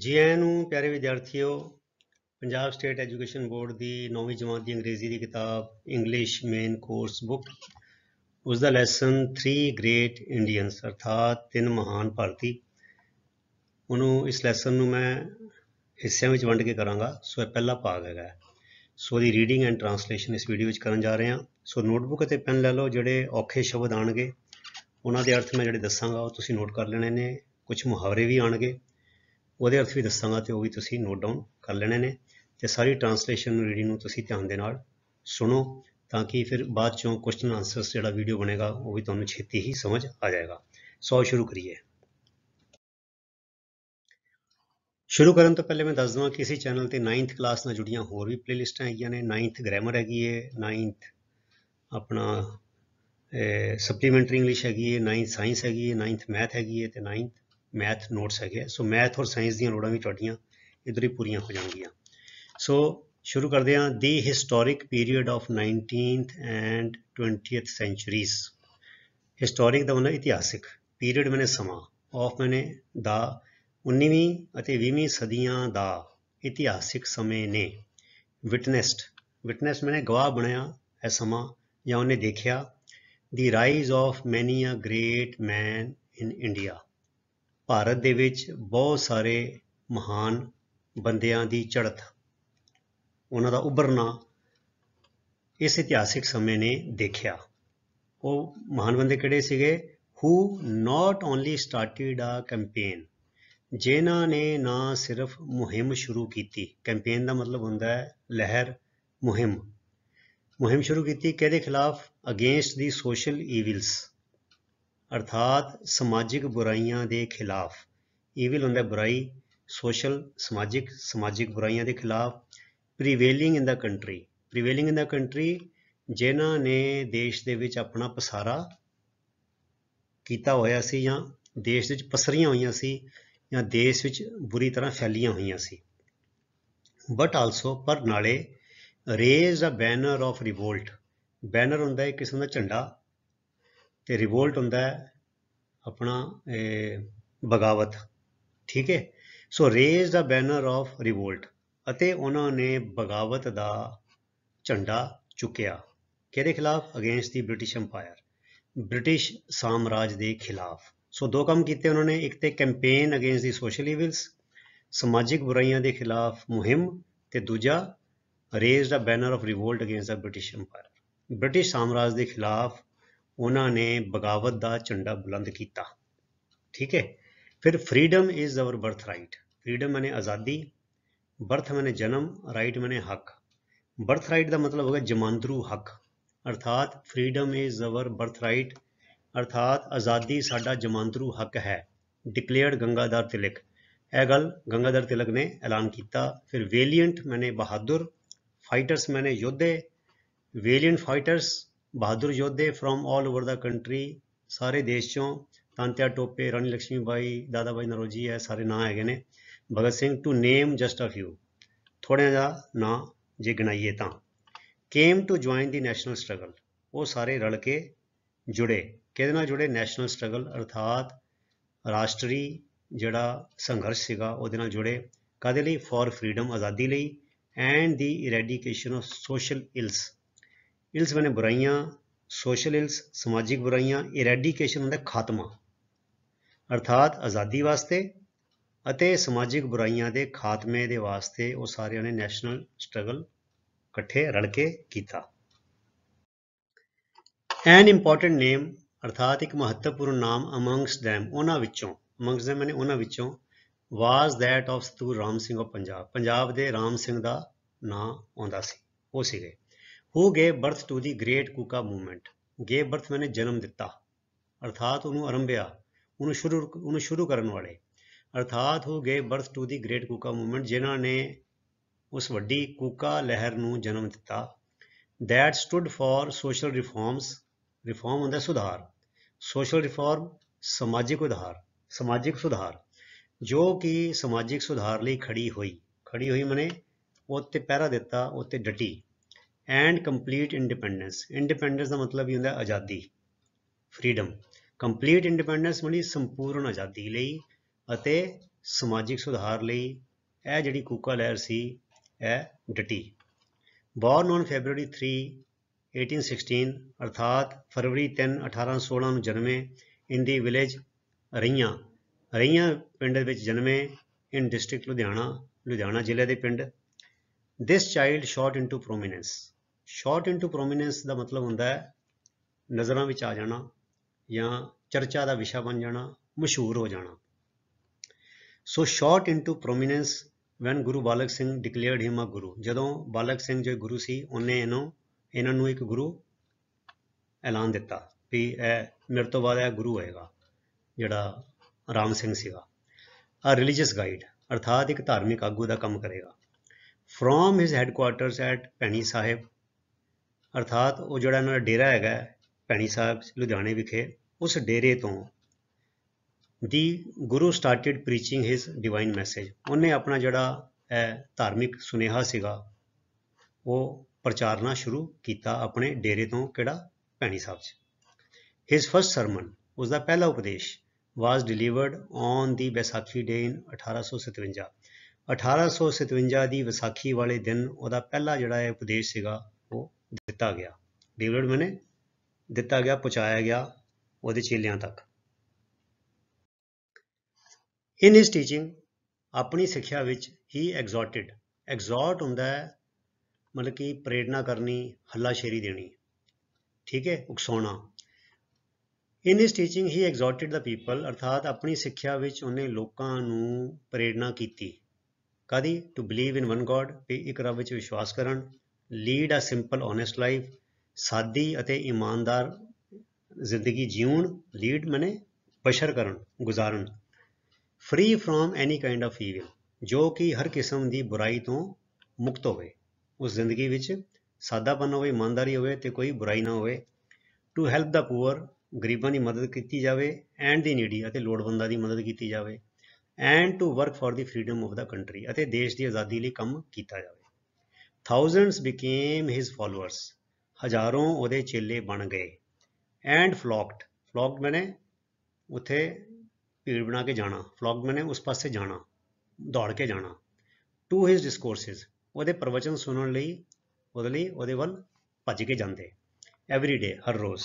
ਜੀ ਆਇਆਂ ਨੂੰ ਪਿਆਰੇ ਵਿਦਿਆਰਥੀਓ ਪੰਜਾਬ ਸਟੇਟ ਐਜੂਕੇਸ਼ਨ ਬੋਰਡ ਦੀ 9ਵੀਂ ਜਮਾਤ ਦੀ ਅੰਗਰੇਜ਼ੀ ਦੀ ਕਿਤਾਬ ਇੰਗਲਿਸ਼ ਮੇਨ ਕੋਰਸ ਬੁੱਕ ਉਸ ਦਾ ਲੈਸਨ 3 ਗ੍ਰੇਟ ਇੰਡੀਅਨਸ ਅਰਥਾਤ ਤਿੰਨ ਮਹਾਨ ਭਾਰਤੀ ਉਹਨੂੰ ਇਸ ਲੈਸਨ ਨੂੰ ਮੈਂ ਹਿੱਸਿਆਂ ਵਿੱਚ ਵੰਡ ਕੇ ਕਰਾਂਗਾ ਸੋ ਇਹ ਪਹਿਲਾ ਭਾਗ ਹੈਗਾ so the reading and translation ਇਸ ਵੀਡੀਓ ਵਿੱਚ ਕਰਨ ਜਾ ਰਹੇ ਹਾਂ ਸੋ ਨੋਟਬੁੱਕ ਅਤੇ ਪੈਨ ਲੈ ਲਓ ਜਿਹੜੇ ਔਖੇ ਸ਼ਬਦ ਆਣਗੇ ਉਹਨਾਂ ਦੇ ਅਰਥ ਮੈਂ ਜਿਹੜੇ ਦੱਸਾਂਗਾ ਉਹ ਤੁਸੀਂ ਨੋਟ ਕਰ ਲੈਣੇ ਨੇ ਕੁਝ ਮੁਹਾਵਰੇ ਵੀ ਆਣਗੇ ਉਹਦੇ ਅਰਥ ਵੀ ਦੱਸਾਂਗਾ ਤੇ ਉਹ ਵੀ ਤੁਸੀਂ ਨੋਟ ਡਾਊਨ ਕਰ ਲੈਣੇ ਨੇ ਤੇ ਸਾਰੀ ਟ੍ਰਾਂਸਲੇਸ਼ਨ ਨੂੰ ਰੀਡਿੰਗ ਨੂੰ ਤੁਸੀਂ ਧਿਆਨ ਦੇ ਨਾਲ ਸੁਣੋ ਤਾਂ ਕਿ ਫਿਰ ਬਾਅਦ ਚੋਂ ਕੁਐਸਚਨ ਆਨਸਰਸ ਜਿਹੜਾ ਵੀਡੀਓ ਬਣੇਗਾ ਉਹ ਵੀ ਤੁਹਾਨੂੰ ਛੇਤੀ ਹੀ ਸਮਝ ਆ ਜਾਏਗਾ ਸੋ ਸ਼ੁਰੂ ਕਰੀਏ ਸ਼ੁਰੂ ਕਰਨ ਤੋਂ ਪਹਿਲੇ ਮੈਂ ਦੱਸ ਦਵਾਂ ਕਿ ਇਸੇ ਚੈਨਲ ਤੇ 9th ਕਲਾਸ ਨਾਲ ਜੁੜੀਆਂ ਹੋਰ ਵੀ ਪਲੇਲਿਸਟਾਂ ਹੈਗੀਆਂ ਨੇ 9th ਗ੍ਰਾਮਰ ਹੈਗੀ ਹੈ 9th ਆਪਣਾ ਸਪਲੀਮੈਂਟਰੀ ਇੰਗਲਿਸ਼ ਹੈਗੀ ਹੈ 9th ਸਾਇੰਸ ਹੈਗੀ ਹੈ 9th ਮੈਥ ਹੈਗੀ ਹੈ ਤੇ 9th ਮੈਥ ਨੋਟਸ ਹੈਗੇ ਸੋ ਮੈਥ ਔਰ ਸਾਇੰਸ ਦੀਆਂ ਲੋੜਾਂ ਵੀ ਤੁਹਾਡੀਆਂ ਇਧਰ ਹੀ ਪੂਰੀਆਂ ਹੋ ਜਾਣਗੀਆਂ ਸੋ ਸ਼ੁਰੂ ਕਰਦੇ ਹਾਂ the historic period of 19th and 20th centuries historic ਦਾ ਮਤਲਬ ਇਤਿਹਾਸਿਕ ਪੀਰੀਅਡ ਮੈਨੇ ਸਮਾਂ ਆਫ ਮੈਨੇ ਦਾ 19ਵੀਂ ਅਤੇ 20ਵੀਂ ਸਦੀਆਂ ਦਾ ਇਤਿਹਾਸਿਕ ਸਮੇਂ ਨੇ ਵਿਟਨੈਸਡ ਵਿਟਨੈਸ ਮੈਨੇ ਗਵਾਹ ਬਣਿਆ ਇਹ ਸਮਾਂ ਜਾਂ ਉਹਨੇ ਦੇਖਿਆ ਦੀ rise of many a great man in India Bharat ਦੇ ਵਿੱਚ ਬਹੁਤ ਸਾਰੇ ਮਹਾਨ ਬੰਦਿਆਂ ਦੀ ਚੜ੍ਹਤ ਉਹਨਾਂ ਦਾ ਉੱਭਰਨਾ ਇਸ ਇਤਿਹਾਸਿਕ ਸਮੇਂ ਨੇ ਦੇਖਿਆ ਉਹ ਮਹਾਨ ਬੰਦੇ ਕਿਹੜੇ ਸੀਗੇ who not only started a campaign ਜਿਨ੍ਹਾਂ ਨੇ ਨਾ ਸਿਰਫ ਮੁਹਿੰਮ ਸ਼ੁਰੂ ਕੀਤੀ ਕੈਂਪੇਨ ਦਾ ਮਤਲਬ ਹੁੰਦਾ ਹੈ ਲਹਿਰ ਮੁਹਿੰਮ ਮੁਹਿੰਮ ਸ਼ੁਰੂ ਕੀਤੀ ਕਿਹਦੇ ਖਿਲਾਫ ਅਗੇਂਸਟ ਦੀ ਸੋਸ਼ਲ ਈਵਿਲਸ ਅਰਥਾਤ ਸਮਾਜਿਕ ਬੁਰਾਈਆਂ ਦੇ ਖਿਲਾਫ ਈਵਲ ਹੁੰਦਾ ਬੁਰਾਈ ਸੋਸ਼ਲ ਸਮਾਜਿਕ ਸਮਾਜਿਕ ਬੁਰਾਈਆਂ ਦੇ ਖਿਲਾਫ ਪ੍ਰੀਵੇਲਿੰਗ ਇਨ ਦਾ ਕੰਟਰੀ ਪ੍ਰੀਵੇਲਿੰਗ ਇਨ ਦਾ ਕੰਟਰੀ ਜਿਨ੍ਹਾਂ ਨੇ ਦੇਸ਼ ਦੇ ਵਿੱਚ ਆਪਣਾ ਪਸਾਰਾ ਕੀਤਾ ਹੋਇਆ ਸੀ ਜਾਂ ਦੇਸ਼ ਵਿੱਚ ਪਸਰੀਆਂ ਹੋਈਆਂ ਸੀ ਜਾਂ ਦੇਸ਼ ਵਿੱਚ ਬੁਰੀ ਤਰ੍ਹਾਂ ਫੈਲੀਆਂ ਹੋਈਆਂ ਸੀ ਬਟ ਆਲਸੋ ਪਰ ਨਾਲੇ raise a banner of revolt banner ਹੁੰਦਾ ਹੈ ਕਿਸਮ ਦਾ ਝੰਡਾ ਤੇ ਰਿਵੋਲਟ ਹੁੰਦਾ ਹੈ ਆਪਣਾ ਬਗਾਵਤ ਠੀਕ ਹੈ ਸੋ ਰੇਜ਼ ਦਾ ਬੈਨਰ ਆਫ ਰਿਵੋਲਟ ਅਤੇ ਉਹਨਾਂ ਨੇ ਬਗਾਵਤ ਦਾ ਝੰਡਾ ਚੁੱਕਿਆ ਕਿਹਦੇ ਖਿਲਾਫ against the British empire British ਸਾਮਰਾਜ ਦੇ ਖਿਲਾਫ ਸੋ ਦੋ ਕੰਮ ਕੀਤੇ ਉਹਨਾਂ ਨੇ ਇੱਕ ਤੇ campaign against the social evils ਸਮਾਜਿਕ ਬੁਰਾਈਆਂ ਦੇ ਖਿਲਾਫ ਮੁਹਿੰਮ ਤੇ ਦੂਜਾ ਰੇਜ਼ ਦਾ banner of revolt against the British empire British ਸਾਮਰਾਜ ਦੇ ਖਿਲਾਫ ਉਹਨਾਂ ਨੇ ਬਗਾਵਤ ਦਾ ਝੰਡਾ ਬੁਲੰਦ ਕੀਤਾ ਠੀਕ ਹੈ ਫਿਰ freedom is our birth right freedom ਮੈਨੇ ਆਜ਼ਾਦੀ ਬਰਥ ਮੈਨੇ ਜਨਮ ਰਾਈਟ ਮੈਨੇ ਹੱਕ ਬਰਥ ਰਾਈਟ ਦਾ ਮਤਲਬ ਹੋਗਾ ਜਮਾਂਦਰੂ ਹੱਕ ਅਰਥਾਤ freedom is our birth right ਅਰਥਾਤ ਆਜ਼ਾਦੀ ਸਾਡਾ ਜਮਾਂਦਰੂ ਹੱਕ ਹੈ ਡਿਕਲੇਅਰਡ ਗੰਗਾਧਰ ਤਿਲਕ ਇਹ ਗੱਲ ਗੰਗਾਧਰ ਤਿਲਕ ਨੇ ਐਲਾਨ ਕੀਤਾ ਫਿਰ ਵੇਲੀਅੰਟ ਮੈਨੇ ਬਹਾਦਰ ਫਾਈਟਰਸ ਮੈਨੇ ਯੋਧੇ ਵੇਲੀਅੰਟ ਫਾਈਟਰਸ ਬਹਾਦਰ ਯੋਧੇ from all over the country ਸਾਰੇ ਦੇਸ਼ ਚੋਂ ਤਾਂਤਿਆ ਟੋਪੇ ਰਾਣੀ ਲక్ష్ਮੀ ਬਾਈ ਦਾਦਾ ਬਾਈ ਨਰੋਜੀ ਐ ਸਾਰੇ ਨਾਂ ਹੈਗੇ ਨੇ Bhagat Singh to name just of few ਥੋੜੇ ਦਾ ਨਾਂ ਜੇ ਗਿਣਾਈਏ ਤਾਂ came to join the national struggle ਉਹ ਸਾਰੇ ਰਲ ਕੇ ਜੁੜੇ ਕਿਹਦੇ ਨਾਲ ਜੁੜੇ ਨੈਸ਼ਨਲ ਸਟਰਗਲ ਅਰਥਾਤ ਰਾਸ਼ਟਰੀ ਜਿਹੜਾ ਸੰਘਰਸ਼ ਸੀਗਾ ਉਹਦੇ ਨਾਲ ਜੁੜੇ ਕਾਦੇ ਲਈ ਫॉर ਫਰੀडम ਆਜ਼ਾਦੀ ਲਈ and the eradication of social ills ills ਬਨੇ ਬੁਰਾਈਆਂ ਸੋਸ਼ਲ ਇਲਸ ਸਮਾਜਿਕ ਬੁਰਾਈਆਂ ਇਰੈਡੀਕੇਸ਼ਨ ਹੁੰਦਾ ਖਾਤਮਾ ਅਰਥਾਤ ਆਜ਼ਾਦੀ ਵਾਸਤੇ ਅਤੇ ਸਮਾਜਿਕ ਬੁਰਾਈਆਂ ਦੇ ਖਾਤਮੇ ਦੇ ਵਾਸਤੇ ਉਹ ਸਾਰਿਆਂ ਨੇ ਨੈਸ਼ਨਲ ਸਟਰਗਲ ਇਕੱਠੇ ਰਲ ਕੇ ਕੀਤਾ ਐਨ ਇੰਪੋਰਟੈਂਟ ਨੇਮ ਅਰਥਾਤ ਇੱਕ ਮਹੱਤਵਪੂਰਨ ਨਾਮ ਅਮੰਗਸ ਥੈਮ ਉਹਨਾਂ ਵਿੱਚੋਂ ਅਮੰਗਸ ਥੈਮ ਮੈਨੇ ਉਹਨਾਂ ਵਿੱਚੋਂ ਵਾਸ ਥੈਟ ਆਫ ਸਤੂ ਰਾਮ ਸਿੰਘ ਆਫ ਪੰਜਾਬ ਪੰਜਾਬ ਦੇ ਰਾਮ ਸਿੰਘ ਦਾ ਨਾਂ ਆਉਂਦਾ ਸੀ ਉਹ ਸੀਗੇ who gave birth to the great Kuka movement gave birth ਮੈਨੇ ਜਨਮ ਦਿੱਤਾ ਅਰਥਾਤ ਉਹਨੂੰ ਆਰੰਭਿਆ ਉਹਨੂੰ ਸ਼ੁਰੂ ਉਹਨੂੰ ਸ਼ੁਰੂ ਕਰਨ ਵਾਲੇ ਅਰਥਾਤ who gave birth to the great Kuka movement ਜਿਨ੍ਹਾਂ ਨੇ ਉਸ ਵੱਡੀ ਕੂਕਾ ਲਹਿਰ ਨੂੰ ਜਨਮ ਦਿੱਤਾ that stood for social reforms reform ਹੁੰਦਾ ਸੁਧਾਰ ਸੋਸ਼ਲ ਰਿਫਾਰਮ ਸਮਾਜਿਕ ਉਧਾਰ ਸਮਾਜਿਕ ਸੁਧਾਰ ਜੋ ਕਿ ਸਮਾਜਿਕ ਸੁਧਾਰ ਲਈ ਖੜੀ ਹੋਈ ਖੜੀ ਹੋਈ ਮਨੇ ਉੱਤੇ ਪਹਿਰਾ ਦਿੱਤਾ ਉੱਤੇ ਡਟੀ ਐਂਡ ਕੰਪਲੀਟ ਇੰਡੀਪੈਂਡੈਂਸ ਇੰਡੀਪੈਂਡੈਂਸ ਦਾ ਮਤਲਬ ਹੀ ਹੁੰਦਾ ਆਜ਼ਾਦੀ ਫਰੀडम ਕੰਪਲੀਟ ਇੰਡੀਪੈਂਡੈਂਸ ਮਤਲਬ ਸੰਪੂਰਨ ਆਜ਼ਾਦੀ ਲਈ ਅਤੇ ਸਮਾਜਿਕ ਸੁਧਾਰ ਲਈ ਇਹ ਜਿਹੜੀ ਕੂਕਾ ਲਹਿਰ ਸੀ ਇਹ ਡਟੀ ਬੌਰਨ ਔਨ ਫੈਬਰੂਰੀ 3 1816 ਅਰਥਾਤ ਫਰਵਰੀ 3 1816 ਨੂੰ ਜਨਮੇ ਇਨ ਦੀ ਵਿਲੇਜ ਰਈਆਂ ਰਈਆਂ ਪਿੰਡ ਵਿੱਚ ਜਨਮੇ ਇਨ ਡਿਸਟ੍ਰਿਕਟ ਲੁਧਿਆਣਾ ਲੁਧਿਆਣਾ ਜ਼ਿਲ੍ਹੇ ਦੇ ਪਿੰਡ this child shot into prominence shot into prominence ਦਾ ਮਤਲਬ ਹੁੰਦਾ ਹੈ ਨਜ਼ਰਾਂ ਵਿੱਚ ਆ ਜਾਣਾ ਜਾਂ ਚਰਚਾ ਦਾ ਵਿਸ਼ਾ ਬਣ ਜਾਣਾ ਮਸ਼ਹੂਰ ਹੋ ਜਾਣਾ so shot into prominence when Guru Balak Singh declared him a guru ਜਦੋਂ ਬਾਲਕ ਸਿੰਘ ਜੋ ਗੁਰੂ ਸੀ ਉਹਨੇ ਇਹਨੂੰ ਇਹਨਾਂ ਨੂੰ ਇੱਕ ਗੁਰੂ ਐਲਾਨ ਦਿੱਤਾ ਵੀ ਇਹ ਮੇਰੇ ਤੋਂ ਬਾਅਦ ਇਹ ਗੁਰੂ ਹੋਏਗਾ ਜਿਹੜਾ ਰਾਮ ਸਿੰਘ ਸੀਗਾ ਅ ਰਿਲੀਜੀਅਸ ਗਾਈਡ ਅਰਥਾਤ ਇੱਕ ਧਾਰਮਿਕ ਆਗੂ ਦਾ ਕੰਮ ਕਰੇਗਾ ਫਰੋਮ ਹਿਸ ਹੈੱਡਕੁਆਰਟਰਸ ਐਟ ਪੈਣੀ ਸਾਹਿਬ ਅਰਥਾਤ ਉਹ ਜਿਹੜਾ ਇਹਨਾਂ ਦਾ ਡੇਰਾ ਹੈਗਾ ਪੈਣੀ ਸਾਹਿਬ ਲੁਧਿਆਣੇ ਵਿਖੇ ਉਸ ਡੇਰੇ ਤੋਂ the guru started preaching his divine message ਉਹਨੇ ਆਪਣਾ ਜਿਹੜਾ ਹੈ ਧਾਰਮਿਕ ਸੁਨੇਹਾ ਸੀਗਾ ਉਹ ਪ੍ਰਚਾਰਨਾ ਸ਼ੁਰੂ ਕੀਤਾ ਆਪਣੇ ਡੇਰੇ ਤੋਂ ਕਿਹੜਾ ਪੈਣੀ ਸਾਹਿਬ 'ਚ ਹਿਸ ਫਰਸਟ ਸਰਮਨ ਉਸ ਦਾ ਪਹਿਲਾ ਉਪਦੇਸ਼ was delivered on the Vaisakhi day in 1857 1857 ਦੀ ਵਿਸਾਖੀ ਵਾਲੇ ਦਿਨ ਉਹਦਾ ਪਹਿਲਾ ਜਿਹੜਾ ਹੈ ਉਪਦੇਸ਼ ਸੀਗਾ ਉਹ ਦਿੱਤਾ ਗਿਆ ਡਿਵਲਡ ਮਨੇ ਦਿੱਤਾ ਗਿਆ ਪਹੁੰਚਾਇਆ ਗਿਆ ਉਹਦੇ ਚੇਲਿਆਂ ਤੱਕ ਇਨ ਹਿਸ ਟੀਚਿੰਗ ਆਪਣੀ ਸਿੱਖਿਆ ਵਿੱਚ ਹੀ ਐਗਜ਼ੌਰਟਡ ਐਗਜ਼ੌਰਟ ਹੁੰਦਾ ਹੈ ਮਤਲਬ ਕਿ ਪ੍ਰੇਰਣਾ ਕਰਨੀ ਹੱਲਾਸ਼ੇਰੀ ਦੇਣੀ ਠੀਕ ਹੈ ਉਕਸਾਉਣਾ ਇਨ ਹਿਸ ਟੀਚਿੰਗ ਹੀ ਐਗਜ਼ੌਰਟਡ ਦਾ ਪੀਪਲ ਅਰਥਾਤ ਆਪਣੀ ਸਿੱਖਿਆ ਵਿੱਚ ਉਹਨੇ ਲੋਕਾਂ ਨੂੰ ਪ੍ਰੇਰਣਾ ਕੀਤੀ ਕਾਦੀ to believe in one god ਤੇ ਇੱਕ ਰੱਬ ਵਿੱਚ ਵਿਸ਼ਵਾਸ ਕਰਨ lead a simple honest life ਸਾਦੀ ਅਤੇ ਇਮਾਨਦਾਰ ਜ਼ਿੰਦਗੀ ਜੀਉਣ ਲੀਡ ਮਨੇ ਬਸ਼ਰ ਕਰਨ ਗੁਜ਼ਾਰਨ free from any kind of evil ਜੋ ਕਿ ਹਰ ਕਿਸਮ ਦੀ ਬੁਰਾਈ ਤੋਂ ਮੁਕਤ ਹੋਵੇ ਉਸ ਜ਼ਿੰਦਗੀ ਵਿੱਚ ਸਾਦਾਪਨ ਹੋਵੇ ਇਮਾਨਦਾਰੀ ਹੋਵੇ ਤੇ ਕੋਈ ਬੁਰਾਈ ਨਾ ਹੋਵੇ ਟੂ ਹੈਲਪ ਦਾ ਪੂਅਰ ਗਰੀਬਾਂ ਦੀ ਮਦਦ ਕੀਤੀ ਜਾਵੇ ਐਂਡ ਦੀ ਨੀਡੀ ਅਤੇ ਲੋੜਵੰਦਾਂ ਦੀ ਮਦਦ ਕੀਤੀ ਜਾਵੇ and to work for the freedom of the country ਅਤੇ ਦੇਸ਼ ਦੀ ਆਜ਼ਾਦੀ ਲਈ ਕੰਮ ਕੀਤਾ ਜਾਵੇ thousands became his followers ਹਜ਼ਾਰੋਂ ਉਹਦੇ ਚੇਲੇ ਬਣ ਗਏ ਐਂਡ ਫਲੌਕਡ ਫਲੌਕਡ ਮੈਨੇ ਉਥੇ ਭੀੜ ਬਣਾ ਕੇ ਜਾਣਾ ਫਲੌਕਡ ਮੈਨੇ ਉਸ ਪਾਸੇ ਜਾਣਾ ਦੌੜ ਕੇ ਜਾਣਾ ਟੂ ਹਿਸ ਡਿਸਕੋਰਸਸ ਉਹਦੇ ਪ੍ਰਵਚਨ ਸੁਣਨ ਲਈ ਉਹਦੇ ਲਈ ਉਹਦੇ ਵੱਲ ਭੱਜ ਕੇ ਜਾਂਦੇ ਐਵਰੀ ਡੇ ਹਰ ਰੋਜ਼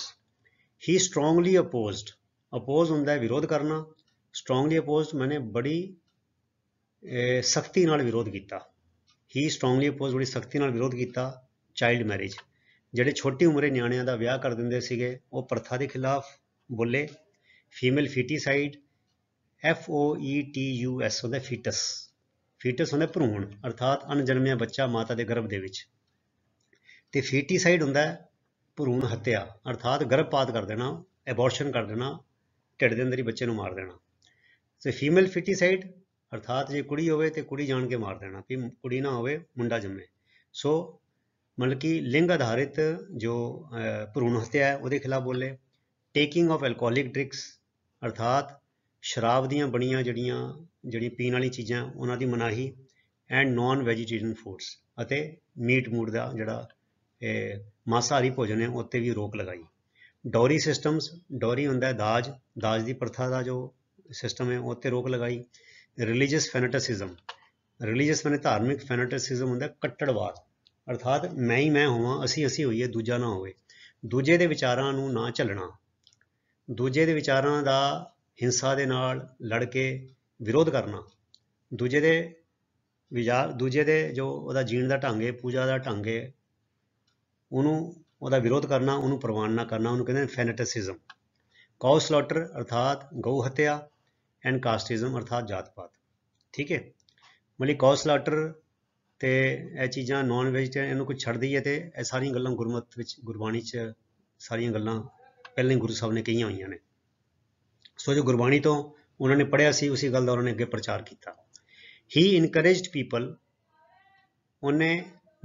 ਹੀ ਸਟਰੋਂਗਲੀ ਅਪੋਜ਼ਡ ਅਪੋਜ਼ ਹੁੰਦਾ ਹੈ ਵਿਰੋਧ ਕਰਨਾ ਸਟਰੋਂਗਲੀ ਅਪੋਜ਼ਡ ਮੈਨੇ ਬੜੀ ਸਖਤੀ ਨਾਲ ਵਿਰੋਧ ਕੀਤਾ ਹੀ ਸਟਰੋਂਗਲੀ ਅਪੋਜ਼ ਬੜੀ ਸਖਤੀ ਨਾਲ ਵਿਰੋਧ ਕੀਤਾ ਚਾਈਲਡ ਮੈਰਿਜ ਜਿਹੜੇ ਛੋਟੀ ਉਮਰੇ ਨਿਆਣਿਆਂ ਦਾ ਵਿਆਹ ਕਰ ਦਿੰਦੇ ਸੀਗੇ ਉਹ ਪ੍ਰਥਾ ਦੇ ਖਿਲਾਫ ਬੋਲੇ female foeticide F O E T U S ਹੁੰਦਾ ਫੀਟਸ ਫੀਟਸ ਹੁੰਦਾ ਭਰੂਣ ਅਰਥਾਤ ਅਣਜਨਮਿਆ ਬੱਚਾ ਮਾਤਾ ਦੇ ਗਰਭ ਦੇ ਵਿੱਚ ਤੇ ਫੀਟੀਸਾਈਡ ਹੁੰਦਾ ਭਰੂਣ ਹੱਤਿਆ ਅਰਥਾਤ ਗਰਭਪਾਤ ਕਰ ਦੇਣਾ ਐਬੋਰਸ਼ਨ ਕਰ ਦੇਣਾ ਢਿੱਡ ਦੇ ਅੰਦਰ ਹੀ ਬੱਚੇ ਨੂੰ ਮਾਰ ਦੇਣਾ ਸੋ ਫੀਮੇਲ ਫੀਟੀਸਾਈਡ ਅਰਥਾਤ ਜੇ ਕੁੜੀ ਹੋਵੇ ਤੇ ਕੁੜੀ ਜਾਣ ਕੇ ਮਾਰ ਦੇਣਾ ਕਿ ਕੁੜੀ ਨਾ ਹੋਵੇ ਮੁੰਡਾ ਜੰਮੇ ਸੋ ਮਤਲਬ ਕਿ ਲਿੰਗ ਆਧਾਰਿਤ ਜੋ ਭਰੂਣ ਹੱਤਿਆ ਹੈ ਉਹਦੇ ਖਿਲਾਫ ਬੋਲੇ ਟੇਕਿੰਗ ਆਫ ਐਲਕੋਹੋਲਿਕ ਡ੍ਰਿੰਕਸ ਅਰਥਾਤ ਸ਼ਰਾਬ ਦੀਆਂ ਬਣੀਆਂ ਜਿਹੜੀਆਂ ਜਿਹੜੀ ਪੀਣ ਵਾਲੀ ਚੀਜ਼ਾਂ ਉਹਨਾਂ ਦੀ ਮਨਾਹੀ ਐਂਡ ਨਾਨ ਵੈਜੀਟੇਰੀਅਨ ਫੂਡਸ ਅਤੇ ਮੀਟ ਮੂਡ ਦਾ ਜਿਹੜਾ ਮਾਸਾਹਾਰੀ ਭੋਜਨ ਹੈ ਉੱਤੇ ਵੀ ਰੋਕ ਲਗਾਈ ਡੋਰੀ ਸਿਸਟਮਸ ਡੋਰੀ ਹੁੰਦਾ ਦਾਜ ਦਾਜ ਦੀ ਪ੍ਰਥਾ ਦਾ ਜੋ ਸਿਸਟਮ ਹੈ ਉੱਤੇ ਰੋਕ ਲਗਾਈ ਰਿਲੀਜੀਅਸ ਫੈਨਟਿਸਿਜ਼ਮ ਰਿਲੀਜੀਅਸ ਮਨੇ ਧਾਰਮਿਕ ਫੈਨਟਿਸਿਜ਼ਮ ਹੁੰਦਾ ਕੱਟੜਵਾਦ ਅਰਥਾਤ ਮੈਂ ਹੀ ਮੈਂ ਹੋਵਾਂ ਅਸੀਂ ਅਸੀਂ ਹੋਈਏ ਦੂਜਾ ਨਾ ਹੋਵੇ ਦੂਜੇ ਦੇ ਵਿਚਾਰਾਂ ਨੂੰ ਨਾ ਝੱਲਣਾ ਦੂਜੇ ਦੇ ਵਿਚਾਰਾਂ ਦਾ ਹਿੰਸਾ ਦੇ ਨਾਲ ਲੜ ਕੇ ਵਿਰੋਧ ਕਰਨਾ ਦੂਜੇ ਦੇ ਵਿਚਾਰ ਦੂਜੇ ਦੇ ਜੋ ਉਹਦਾ ਜੀਣ ਦਾ ਢੰਗ ਹੈ ਪੂਜਾ ਦਾ ਢੰਗ ਹੈ ਉਹਨੂੰ ਉਹਦਾ ਵਿਰੋਧ ਕਰਨਾ ਉਹਨੂੰ ਪ੍ਰਵਾਨ ਨਾ ਕਰਨਾ ਉਹਨੂੰ ਕਹਿੰਦੇ ਨੇ ਫੈਨੇਟਿਸਿਜ਼ਮ ਕਾਉ ਅਰਥਾਤ ਗਊ ਹਤਿਆ ਐਂਡ ਕਾਸਟਿਜ਼ਮ ਅਰਥਾਤ ਜਾਤ ਪਾਤ ਠੀਕ ਹੈ ਮਲੀ ਕੌਸ ਲਾਟਰ ਤੇ ਇਹ ਚੀਜ਼ਾਂ ਨਾਨ ਵੈਜੀਟੇਰੀਅਨ ਇਹਨੂੰ ਕੁਝ ਛੱਡਦੀ ਹੈ ਤੇ ਇਹ ਸਾਰੀਆਂ ਗੱਲਾਂ ਗੁਰਮਤ ਵਿੱਚ ਗੁਰਬਾਣੀ 'ਚ ਸਾਰੀਆਂ ਗੱਲਾਂ ਪਹਿਲਾਂ ਹੀ ਗੁਰੂ ਸਾਹਿਬ ਨੇ ਕਹੀਆਂ ਹੋਈਆਂ ਨੇ ਸੋ ਜੋ ਗੁਰਬਾਣੀ ਤੋਂ ਉਹਨਾਂ ਨੇ ਪੜਿਆ ਸੀ ਉਸੇ ਗੱਲ ਦਾ ਉਹਨਾਂ ਨੇ ਅੱਗੇ ਪ੍ਰਚਾਰ ਕੀਤਾ ਹੀ ਇਨਕਰੇਜਡ ਪੀਪਲ ਉਹਨੇ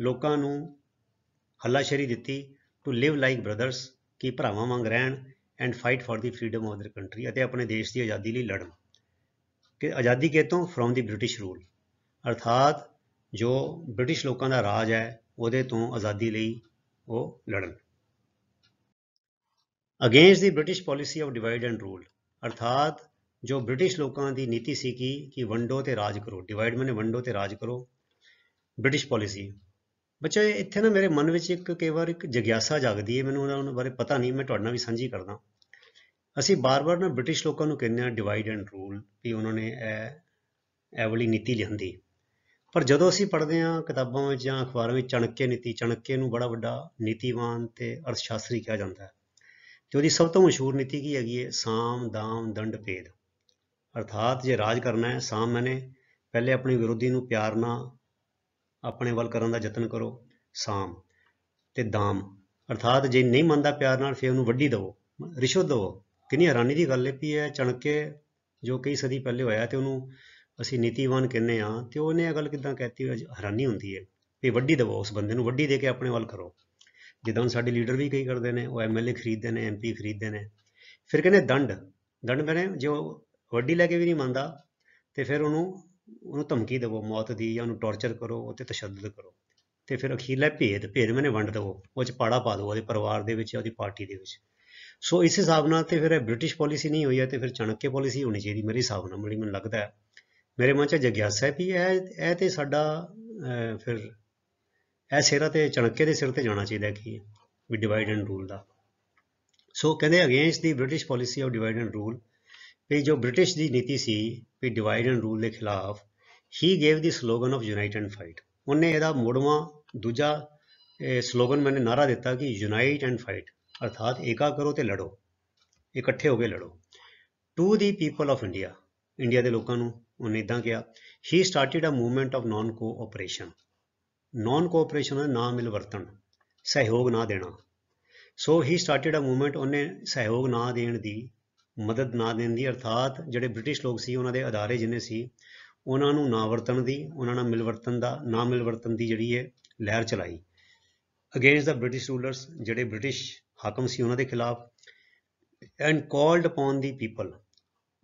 ਲੋਕਾਂ ਨੂੰ ਹੱਲਾਸ਼ੇਰੀ ਦਿੱਤੀ ਟੂ ਲਿਵ ਲਾਈਕ ਬ੍ਰਦਰਸ ਕਿ ਭਰਾਵਾਂ ਵਾਂਗ ਰਹਿਣ and fight for the freedom of their country ਅਤੇ ਆਪਣੇ ਦੇਸ਼ ਦੀ ਆਜ਼ਾਦੀ ਲਈ ਲੜਨ ਕਿ ਆਜ਼ਾਦੀ ਕਿਤੋਂ ਫਰੋਮ ਦੀ ਬ੍ਰਿਟਿਸ਼ ਰੂਲ ਅਰਥਾਤ ਜੋ ਬ੍ਰਿਟਿਸ਼ ਲੋਕਾਂ ਦਾ ਰਾਜ ਹੈ ਉਹਦੇ ਤੋਂ ਆਜ਼ਾਦੀ ਲਈ ਉਹ ਲੜਨ against the British policy of divide and rule ਅਰਥਾਤ ਜੋ ਬ੍ਰਿਟਿਸ਼ ਲੋਕਾਂ ਦੀ ਨੀਤੀ ਸੀ ਕਿ ਕਿ ਵੰਡੋ ਤੇ ਰਾਜ ਕਰੋ ਡਿਵਾਈਡ ਮਨੇ ਵੰਡੋ ਤੇ ਰਾਜ ਕਰੋ ਬ੍ਰਿਟਿਸ਼ ਪਾਲਿਸੀ ਬੱਚੇ ਇੱਥੇ ਨਾ ਮੇਰੇ ਮਨ ਵਿੱਚ ਇੱਕ ਕਈ ਵਾਰ ਇੱਕ ਜਗਿਆਸਾ ਜਾਗਦੀ ਹੈ ਮੈਨੂੰ ਉਹਨਾਂ ਬਾਰੇ ਪਤਾ ਨਹੀਂ ਮੈਂ ਤੁਹਾਡਾ ਨਾਲ ਵੀ ਸਾਂਝੀ ਕਰਦਾ ਅਸੀਂ ਬਾਰ-ਬਾਰ ਨਾ ਬ੍ਰਿਟਿਸ਼ ਲੋਕਾਂ ਨੂੰ ਕਹਿੰਦੇ ਆ ਡਿਵਾਈਡ ਐਂਡ ਰੂਲ ਵੀ ਉਹਨਾਂ ਨੇ ਇਹ ਐਵਲੀ ਵਾਲੀ ਨੀਤੀ ਲਿਆਂਦੀ ਪਰ ਜਦੋਂ ਅਸੀਂ ਪੜ੍ਹਦੇ ਆ ਕਿਤਾਬਾਂ ਵਿੱਚ ਜਾਂ ਅਖਬਾਰਾਂ ਵਿੱਚ ਚਣਕੇ ਨੀਤੀ ਚਣਕੇ ਨੂੰ ਬੜਾ ਵੱਡਾ ਨੀਤੀਵਾਨ ਤੇ ਅਰਥਸ਼ਾਸਤਰੀ ਕਿਹਾ ਜਾਂਦਾ ਹੈ ਤੇ ਉਹਦੀ ਸਭ ਤੋਂ ਮਸ਼ਹੂਰ ਨੀਤੀ ਕੀ ਹੈਗੀ ਹੈ ਸਾਮ ਦਾਮ ਦੰਡ ਭੇਦ ਅਰਥਾਤ ਜੇ ਰਾਜ ਕਰਨਾ ਹੈ ਸਾਮ ਮੈਨੇ ਪਹਿਲੇ ਆਪਣੇ ਵਿਰੋਧੀ ਨੂੰ ਪਿਆਰ ਨਾਲ ਆਪਣੇ ਵੱਲ ਕਰਨ ਦਾ ਯਤਨ ਕਰੋ ਸਾਮ ਤੇ ਦਾਮ ਅਰਥਾਤ ਜੇ ਨਹੀਂ ਮੰਨਦਾ ਪਿਆਰ ਨਾਲ ਫਿਰ ਉਹਨੂੰ ਵੱਢੀ ਦਿਓ ਰਿਸ਼ਵਤ ਦਿਓ ਕਿੰਨੀ ਹੈਰਾਨੀ ਦੀ ਗੱਲ ਹੈ ਵੀ ਇਹ ਚਣਕੇ ਜੋ ਕਈ ਸਦੀ ਪਹਿਲੇ ਹੋਇਆ ਤੇ ਉਹਨੂੰ ਅਸੀਂ ਨੀਤੀਵਾਨ ਕਹਿੰਦੇ ਆ ਤੇ ਉਹਨੇ ਇਹ ਗੱਲ ਕਿਦਾਂ ਕਹਿਤੀ ਹੈਰਾਨੀ ਹੁੰਦੀ ਹੈ ਵੀ ਵੱਡੀ ਦਵੋ ਉਸ ਬੰਦੇ ਨੂੰ ਵੱਡੀ ਦੇ ਕੇ ਆਪਣੇ ਵੱਲ ਕਰੋ ਜਿੱਦਾਂ ਸਾਡੇ ਲੀਡਰ ਵੀ ਕਈ ਕਰਦੇ ਨੇ ਉਹ ਐਮਐਲਏ ਖਰੀਦਦੇ ਨੇ ਐਮਪੀ ਖਰੀਦਦੇ ਨੇ ਫਿਰ ਕਹਿੰਦੇ ਦੰਡ ਦੰਡ ਬਣੇ ਜੋ ਵੱਡੀ ਲੈ ਕੇ ਵੀ ਨਹੀਂ ਮੰਨਦਾ ਤੇ ਫਿਰ ਉਹਨੂੰ ਉਹਨੂੰ ਧਮਕੀ ਦਿਵੋ ਮੌਤ ਦੀ ਜਾਂ ਉਹਨੂੰ ਟੌਰਚਰ ਕਰੋ ਉਹਤੇ ਤਸ਼ੱਦਦ ਕਰੋ ਤੇ ਫਿਰ ਅਖੀਰਲੇ ਭੇਦ ਭੇਦ ਮੈਨੇ ਵੰਡ ਦਿਵੋ ਉਹ ਚ ਪਾੜਾ ਪਾ ਦਿਓ ਉਹਦੇ ਪਰਿਵਾਰ ਦੇ ਵਿੱਚ ਉਹਦੀ ਪਾਰਟੀ ਦੇ ਵਿੱਚ ਸੋ ਇਸ ਹਿਸਾਬ ਨਾਲ ਤੇ ਫਿਰ ਇਹ ਬ੍ਰਿਟਿਸ਼ ਪਾਲਿਸੀ ਨਹੀਂ ਹੋਈ ਹੈ ਤੇ ਫਿਰ ਚਣਕੇ ਪਾਲਿਸੀ ਹੋਣੀ ਚਾਹੀਦੀ ਮੇਰੇ ਹਿਸਾਬ ਨਾਲ ਮੈਨੂੰ ਲੱਗਦਾ ਹੈ ਮੇਰੇ ਮਨ ਚ ਜਗਿਆਸਾ ਹੈ ਵੀ ਇਹ ਇਹ ਤੇ ਸਾਡਾ ਫਿਰ ਇਹ ਸਿਰਾ ਤੇ ਚਣਕੇ ਦੇ ਸਿਰ ਤੇ ਜਾਣਾ ਚਾਹੀਦਾ ਕਿ ਵੀ ਡਿਵਾਈਡ ਐਂਡ ਰੂਲ ਦਾ ਸੋ ਕਹਿੰਦੇ against the British policy of divide and rule ਵੀ ਜੋ ਬ੍ਰਿਟਿਸ਼ ਦੀ ਨੀਤੀ ਸੀ ਵੀ ਡਿਵਾਈਡ ਐਂਡ ਰੂਲ ਦੇ ਖਿਲਾਫ ਹੀ gave the slogan of unite and fight ਉਹਨੇ ਇਹਦਾ ਮੋੜਵਾ ਦੂਜਾ ਸਲੋਗਨ ਮੈਨੇ ਨਾਰਾ ਦਿੱਤਾ ਕਿ ਯੂਨਾਈਟ ਐਂਡ ਫਾਈਟ ਅਰਥਾਤ ਏਕਾ ਕਰੋ ਤੇ ਲੜੋ ਇਕੱਠੇ ਹੋ ਕੇ ਲੜੋ to the people of India India ਦੇ ਲੋਕਾਂ ਨੂੰ ਉਹਨੇ ਇਦਾਂ ਕਿਹਾ ਹੀ started a movement of non cooperation non cooperation ਦਾ ਨਾਮ ਮਿਲ ਵਰਤਣ ਸਹਿਯੋਗ ਨਾ ਦੇਣਾ ਸੋ ਹੀ ਸਟਾਰਟਡ ਅ ਮੂਵਮੈਂਟ ਉਹਨੇ ਸਹਿਯੋਗ ਨਾ ਦੇਣ ਦੀ ਮਦਦ ਨਾ ਦੇਣ ਦੀ ਅਰਥਾਤ ਜਿਹੜੇ ਬ੍ਰਿਟਿਸ਼ ਲੋਕ ਸੀ ਉਹਨਾਂ ਦੇ ਅਦਾਰੇ ਜਿੰਨੇ ਸੀ ਉਹਨਾਂ ਨੂੰ ਨਾ ਵਰਤਣ ਦੀ ਉਹਨਾਂ ਨਾਲ ਮਿਲਵਰਤਨ ਦਾ ਨਾ ਮਿਲਵਰਤਨ ਦੀ ਜਿਹੜੀ ਹੈ ਲਹਿਰ ਚਲਾਈ ਅਗੇਂਸਟ ਦਾ ਬ੍ਰਿਟਿਸ਼ ਰੂਲਰਸ ਜਿਹੜੇ ਬ੍ਰਿਟਿਸ਼ ਹਾਕਮ ਸੀ ਉਹਨਾਂ ਦੇ ਖਿਲਾਫ and called upon the people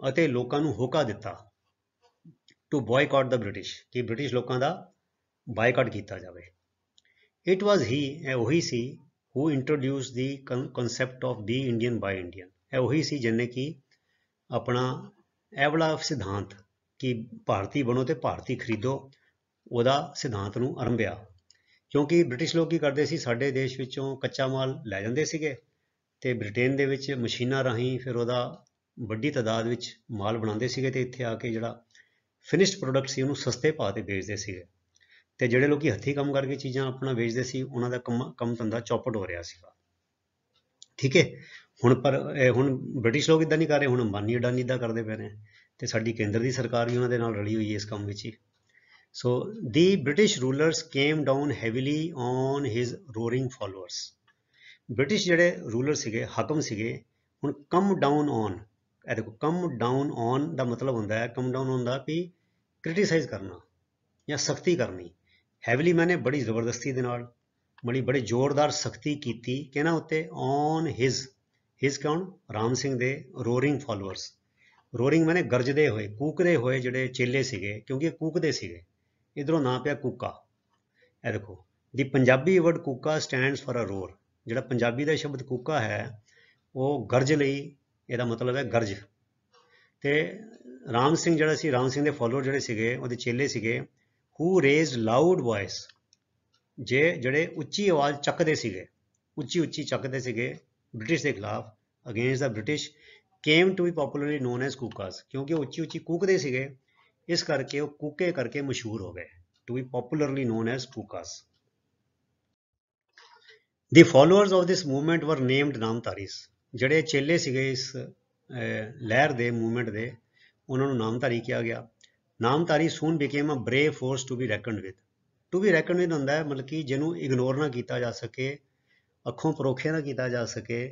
ਅਤੇ ਲੋਕਾਂ ਨੂੰ ਹੋਕਾ ਦਿੱਤਾ ਟੂ ਬਾਇਕਾਟ ਦਾ ਬ੍ਰਿਟਿਸ਼ ਕਿ ਬ੍ਰਿਟਿਸ਼ ਲੋਕਾਂ ਦਾ ਬਾਇਕਾਟ ਕੀਤਾ ਜਾਵੇ ਇਟ ਵਾਸ ਹੀ ਇਹ ਉਹੀ ਸੀ who introduce the concept of be Indian buy Indian ਇਹ ਉਹੀ ਸੀ ਜਿੰਨੇ ਕੀ ਆਪਣਾ ਐਵਲਾ ਵਾਲਾ ਸਿਧਾਂਤ ਕਿ ਭਾਰਤੀ ਬਣੋ ਤੇ ਭਾਰਤੀ ਖਰੀਦੋ ਉਹਦਾ ਸਿਧਾਂਤ ਨੂੰ ਅਰੰਭਿਆ ਕਿਉਂਕਿ ਬ੍ਰਿਟਿਸ਼ ਲੋਕ ਕੀ ਕਰਦੇ ਸੀ ਸਾਡੇ ਦੇਸ਼ ਵਿੱਚੋਂ ਕੱਚਾ ਮਾਲ ਲੈ ਜਾਂਦੇ ਸੀਗੇ ਤੇ ਬ੍ਰਿਟੇਨ ਦੇ ਵਿੱਚ ਮਸ਼ੀਨਾਂ ਰਾਹੀਂ ਫਿਰ ਉਹਦਾ ਵੱਡੀ ਤਦਾਦ ਵਿੱਚ ਮਾਲ ਬਣਾਉਂਦੇ ਸੀਗੇ ਤੇ ਇੱਥੇ ਆ ਕੇ ਜਿਹੜਾ ਫਿਨਿਸ਼ਡ ਪ੍ਰੋਡਕਟ ਸੀ ਉਹਨੂੰ ਸਸਤੇ ਭਾਅ ਤੇ ਵੇਚਦੇ ਸੀਗੇ ਤੇ ਜਿਹੜੇ ਲੋਕੀ ਹੱਥੀ ਕੰਮ ਕਰਕੇ ਚੀਜ਼ਾਂ ਆਪਣਾ ਵੇਚਦੇ ਸੀ ਉਹਨਾਂ ਦਾ ਕੰਮ ਕੰਮ ਧੰਦਾ ਚੌਪਟ ਹੋ ਰਿਹਾ ਸੀਗਾ ਠੀਕ ਹੈ ਹੁਣ ਪਰ ਹੁਣ ਬ੍ਰਿਟਿਸ਼ ਲੋਕ ਇਦਾਂ ਨਹੀਂ ਕਰ ਰਹੇ ਹੁਣ ਅੰਬਾਨੀ ਅਡਾਨੀ ਦਾ ਕਰਦੇ ਪਏ ਨੇ ਤੇ ਸਾਡੀ ਕੇਂਦਰ ਦੀ ਸਰਕਾਰ ਵੀ ਉਹਨਾਂ ਦੇ ਨਾਲ ਰਲੀ ਹੋਈ ਹੈ ਇਸ ਕੰਮ ਵਿੱਚ ਹੀ So the British rulers came down heavily on his roaring followers. British ਜਿਹੜੇ ਰੂਲਰ ਸੀਗੇ ਹਾਕਮ ਸੀਗੇ ਹੁਣ ਕਮ ਡਾਊਨ ਔਨ ਇਹ ਦੇਖੋ ਕਮ ਡਾਊਨ ਔਨ ਦਾ ਮਤਲਬ ਹੁੰਦਾ ਹੈ ਕਮ ਡਾਊਨ ਹੁੰਦਾ ਵੀ ਕ੍ਰਿਟਿਸਾਈਜ਼ ਕਰਨਾ ਜਾਂ ਸਖਤੀ ਕਰਨੀ ਹੈਵਲੀ ਮੈਨੇ ਬੜੀ ਜ਼ਬਰਦਸਤੀ ਦੇ ਨਾਲ ਬੜੀ ਬੜੀ ਜ਼ੋਰਦਾਰ ਸਖਤੀ ਕੀਤੀ ਕਿਹਨਾਂ ਉੱਤੇ ਔਨ ਹਿਸ ਹਿਸ ਕੌਣ ਰਾਮ ਸਿੰਘ ਦੇ ਰੋਰਿੰਗ ਫਾਲੋਅਰਸ ਰੋਰਿੰਗ ਮੈਨੇ ਗਰਜਦੇ ਹੋਏ ਕੂਕਦੇ ਹੋਏ ਜਿਹੜੇ ਚੇਲੇ ਸੀਗੇ ਕਿਉਂਕਿ ਇਹ ਕੂਕਦੇ ਸੀਗੇ ਇਧਰੋਂ ਨਾਂ ਪਿਆ ਕੂਕਾ ਇਹ ਦੇਖੋ ਦੀ ਪੰਜਾਬੀ ਵਰਡ ਕੂਕਾ ਸਟੈਂਡਸ ਫॉर ਅ ਰੋਰ ਜਿਹੜਾ ਪੰਜਾਬੀ ਦਾ ਸ਼ਬਦ ਕੂਕਾ ਹੈ ਉਹ ਗਰਜ ਲਈ ਇਹਦਾ ਮਤਲਬ ਹੈ ਗਰਜ ਤੇ ਰਾਮ ਸਿੰਘ ਜਿਹੜਾ ਸੀ ਰਾਮ ਸਿੰਘ ਦੇ ਫਾਲੋਅਰ ਜਿਹੜੇ ਸੀਗੇ ਉਹਦੇ ਚੇਲੇ ਸੀਗੇ ਹੂ ਰੇਜ਼ਡ ਲਾਊਡ ਵੌਇਸ ਜੇ ਜਿਹੜੇ ਉੱਚੀ ਆਵਾਜ਼ ਚੱਕਦੇ ਸੀਗੇ ਉੱਚੀ ਉੱਚੀ ਚੱਕਦੇ ਸੀਗੇ ਬ੍ਰਿਟਿਸ਼ ਦੇ ਖਿਲਾਫ against the British came to be popularly known as Kukas ਕਿਉਂਕਿ ਉੱਚੀ ਉੱਚੀ ਕੂਕਦੇ ਸੀਗੇ ਇਸ ਕਰਕੇ ਉਹ ਕੂਕੇ ਕਰਕੇ ਮਸ਼ਹੂਰ ਹੋ ਗਏ to be popularly known as Kukas the followers of this movement were named Namdharis ਜਿਹੜੇ ਚੇਲੇ ਸੀਗੇ ਇਸ ਲਹਿਰ ਦੇ ਮੂਵਮੈਂਟ ਦੇ ਉਹਨਾਂ ਨੂੰ ਨਾਮਧਾਰੀ ਕਿਹਾ ਗਿਆ Namdhari soon became a brave force to be reckoned with to be reckoned with ਹੁੰਦਾ ਹੈ ਮਤਲਬ ਕਿ ਜਿਹਨੂੰ ਇਗਨੋਰ ਨਾ ਕੀਤਾ ਜਾ ਸਕੇ ਅੱਖੋਂ ਪਰੋਖੇ ਨਾ ਕੀਤਾ ਜਾ ਸਕੇ